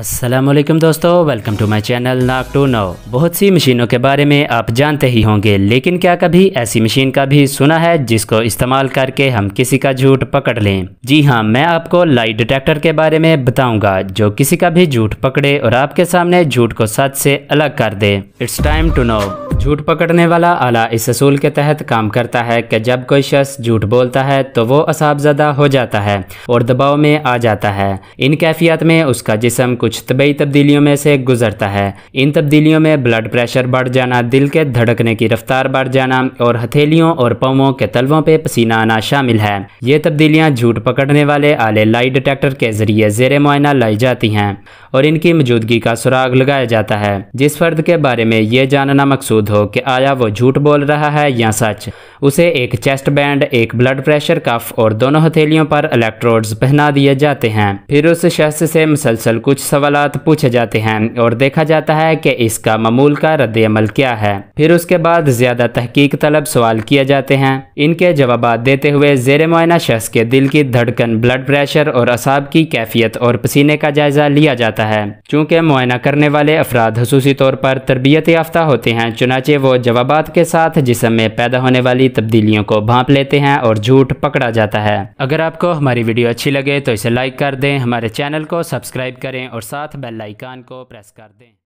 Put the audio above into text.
असलम दोस्तों welcome to my channel knock to know बहुत सी मशीनों के बारे में आप जानते ही होंगे लेकिन क्या कभी ऐसी मशीन का भी सुना है जिसको इस्तेमाल करके हम किसी का झूठ पकड़ लें जी हाँ मैं आपको लाइट डिटेक्टर के बारे में बताऊंगा जो किसी का भी झूठ पकड़े और आपके सामने झूठ को सच से अलग कर दे इट्स टाइम टू नो झूठ पकड़ने वाला आला इस असूल के तहत काम करता है कि जब कोई शख्स झूठ बोलता है तो वो असाबजदा हो जाता है और दबाव में आ जाता है इन कैफियत में उसका जिसम कुछ तबीयी तब्दीलियों में से गुजरता है इन तब्दीलियों में ब्लड प्रेशर बढ़ जाना दिल के धड़कने की रफ्तार बढ़ जाना और हथेलियों और पवों के तलवों पे पसीना आना शामिल है ये तब्दीलियाँ झूठ पकड़ने वाले आले लाई डिटेक्टर के जरिए जेर मुआयना लाई जाती हैं और इनकी मौजूदगी का सुराग लगाया जाता है जिस फर्द के बारे में ये जानना मकसूद हो कि आया वो झूठ बोल रहा है या सच उसे एक चेस्ट बैंड एक ब्लड प्रेशर कफ और दोनों हथेलियों पर इलेक्ट्रोड्स पहना दिए जाते हैं फिर उस शख्स से मुसलसल कुछ सवाल पूछे जाते हैं और देखा जाता है कि इसका ममूल का रद्द अमल क्या है फिर उसके बाद ज्यादा तहकीक तलब सवाल किए जाते हैं इनके जवाब देते हुए जेर मुआना शख्स के दिल की धड़कन ब्लड प्रेशर और असाब की कैफियत और पसीने का जायजा लिया जाता है चूँकि मुआयना करने वाले अफराद खसूसी तौर पर तरबियत याफ्ता होते हैं चुनाचे वो जवाब के साथ जिसम में पैदा होने वाली तब्दीलियों को भाप लेते हैं और झूठ पकड़ा जाता है अगर आपको हमारी वीडियो अच्छी लगे तो इसे लाइक कर दें हमारे चैनल को सब्सक्राइब करें और साथ बेल आइकान को प्रेस कर दें